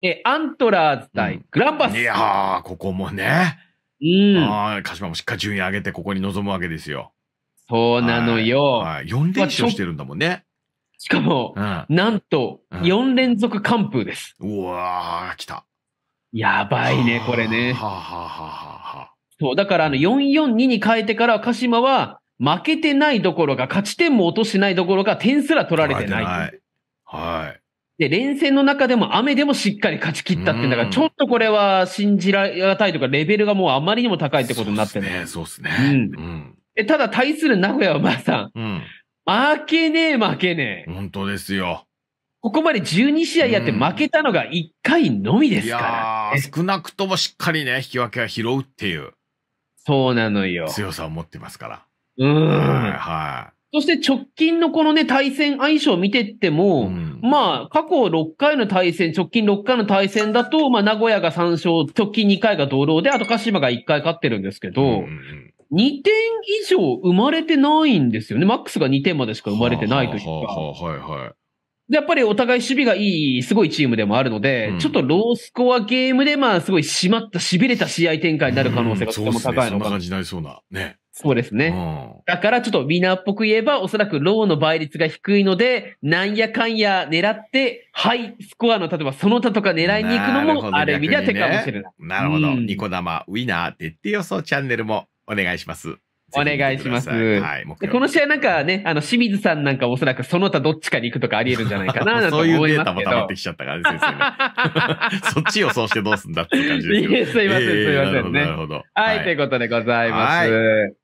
えアントラーズ対グランパス。うん、いやー、ここもね。うん。鹿島もしっかり順位上げて、ここに臨むわけですよ。そうなのよ。はい、4連勝してるんだもんね。しかも、うん、なんと、4連続完封です。うん、うわー、来た。やばいね、これね。ははははそう、だからあの、442に変えてから、鹿島は、負けてないどころか、勝ち点も落としてないどころか、点すら取られてない。はい。で、連戦の中でも雨でもしっかり勝ち切ったっていうだから、ちょっとこれは信じらたいとか、レベルがもうあまりにも高いってことになってね。そうですね。うん、え、ただ対する名古屋はまあさん、うん、負けねえ負けねえ。本当ですよ。ここまで12試合やって負けたのが1回のみですから、ねうん、少なくともしっかりね、引き分けは拾うっていう。そうなのよ。強さを持ってますから。うん。はい。そして直近のこのね、対戦相性を見てっても、うんまあ、過去6回の対戦、直近6回の対戦だと、まあ、名古屋が3勝、直近2回が同ローで、あと鹿島が1回勝ってるんですけど、2点以上生まれてないんですよね。マックスが2点までしか生まれてないというか。はいはい。で、やっぱりお互い守備がいい、すごいチームでもあるので、うん、ちょっとロースコアゲームで、まあ、すごい締まった、痺れた試合展開になる可能性がとても高いのかな。うん、そんな感じになりそうな。ね。そうですね。うん、だからちょっとウィナーっぽく言えば、おそらくローの倍率が低いので、なんやかんや狙って、ハイスコアの、例えばその他とか狙いに行くのも、ある意味では手かもしれない。なるほど。ニコ生、ウィナー徹底予想チャンネルもお願いします。お願いします。はい、この試合なんかね、あの、清水さんなんかおそらくその他どっちかに行くとかあり得るんじゃないかな、そういうデータも溜まってきちゃったからね、先生ね。そっち予想してどうすんだっていう感じですけど。いえ、すいません、すいませんね。なるほど。はい、ということでございます。